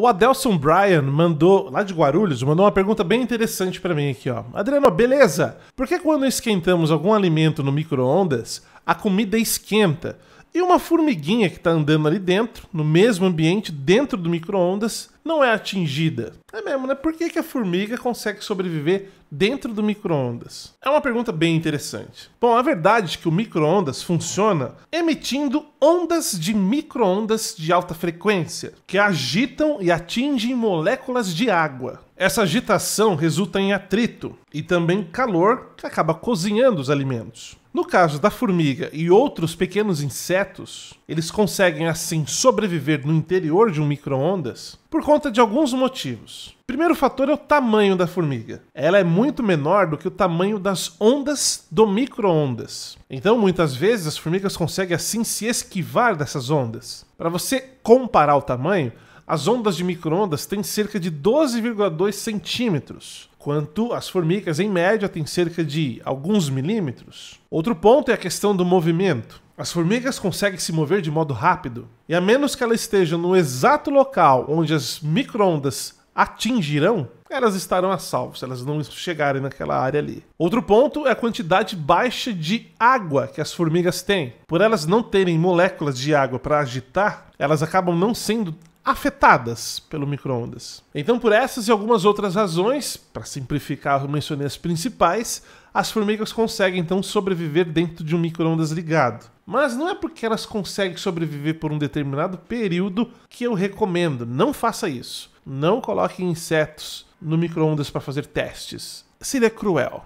O Adelson Bryan mandou, lá de Guarulhos, mandou uma pergunta bem interessante para mim aqui, ó. Adriano, beleza? Por que quando esquentamos algum alimento no micro-ondas, a comida esquenta? E uma formiguinha que está andando ali dentro, no mesmo ambiente, dentro do micro-ondas, não é atingida? É mesmo, né? Por que, que a formiga consegue sobreviver dentro do micro-ondas? É uma pergunta bem interessante. Bom, a verdade é que o micro-ondas funciona emitindo ondas de micro-ondas de alta frequência, que agitam e atingem moléculas de água. Essa agitação resulta em atrito e também calor que acaba cozinhando os alimentos. No caso da formiga e outros pequenos insetos, eles conseguem assim sobreviver no interior de um micro-ondas por conta de alguns motivos. Primeiro fator é o tamanho da formiga. Ela é muito menor do que o tamanho das ondas do micro-ondas. Então, muitas vezes, as formigas conseguem assim se esquivar dessas ondas. Para você comparar o tamanho, as ondas de micro-ondas têm cerca de 12,2 centímetros, quanto as formigas, em média, têm cerca de alguns milímetros. Outro ponto é a questão do movimento. As formigas conseguem se mover de modo rápido, e a menos que elas estejam no exato local onde as microondas atingirão, elas estarão a salvo se elas não chegarem naquela área ali. Outro ponto é a quantidade baixa de água que as formigas têm. Por elas não terem moléculas de água para agitar, elas acabam não sendo afetadas pelo microondas. Então, por essas e algumas outras razões, para simplificar, eu mencionei as principais, as formigas conseguem então sobreviver dentro de um micro-ondas ligado. Mas não é porque elas conseguem sobreviver por um determinado período que eu recomendo. Não faça isso. Não coloque insetos no micro-ondas para fazer testes. Seria é cruel.